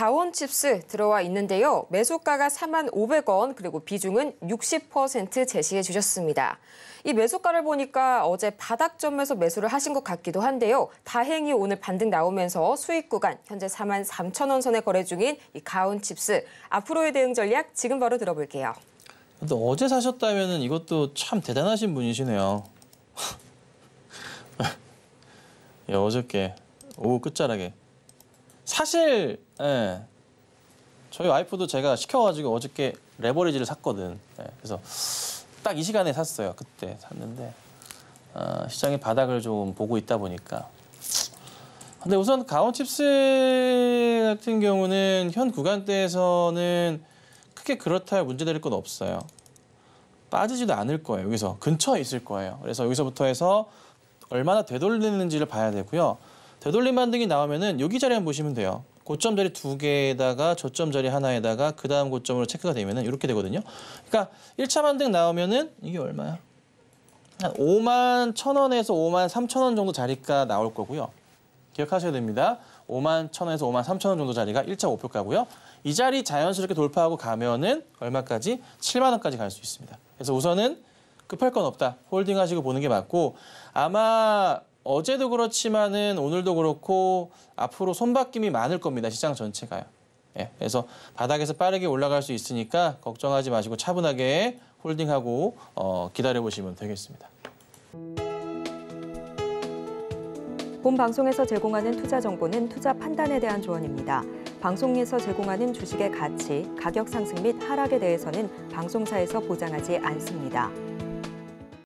가온칩스 들어와 있는데요. 매수가가 4만 500원 그리고 비중은 60% 제시해 주셨습니다. 이 매수가를 보니까 어제 바닥점에서 매수를 하신 것 같기도 한데요. 다행히 오늘 반등 나오면서 수익 구간 현재 4만 3천 원 선에 거래 중인 이 가온칩스 앞으로의 대응 전략 지금 바로 들어볼게요. 또 어제 사셨다면 이것도 참 대단하신 분이시네요. 야, 예, 어저께 오후 끝자락에 사실 예, 저희 와이프도 제가 시켜가지고 어저께 레버리지를 샀거든. 예, 그래서 딱 이 시간에 샀어요. 그때 샀는데 어, 시장의 바닥을 좀 보고 있다 보니까. 근데 우선 가온칩스 같은 경우는 현 구간대에서는 크게 그렇다 할 문제될 건 없어요. 빠지지도 않을 거예요. 여기서 근처에 있을 거예요. 그래서 여기서부터 해서 얼마나 되돌리는지를 봐야 되고요. 되돌림 반등이 나오면은 여기 자리 한번 보시면 돼요. 고점 자리 두 개에다가 저점 자리 하나에다가 그 다음 고점으로 체크가 되면은 이렇게 되거든요. 그러니까 1차 반등 나오면은 이게 얼마야? 한 5만 1 0원에서 5만 3천원 정도 자리가 나올 거고요. 기억하셔야 됩니다. 5만 1 0원에서 5만 3천원 정도 자리가 1차 목표가고요. 이 자리 자연스럽게 돌파하고 가면은 얼마까지? 7만 원까지 갈 수 있습니다. 그래서 우선은 급할 건 없다. 홀딩 하시고 보는 게 맞고 아마 어제도 그렇지만은 오늘도 그렇고 앞으로 손바뀜이 많을 겁니다. 시장 전체가요. 예, 그래서 바닥에서 빠르게 올라갈 수 있으니까 걱정하지 마시고 차분하게 홀딩하고 어, 기다려보시면 되겠습니다. 본 방송에서 제공하는 투자 정보는 투자 판단에 대한 조언입니다. 방송에서 제공하는 주식의 가치, 가격 상승 및 하락에 대해서는 방송사에서 보장하지 않습니다.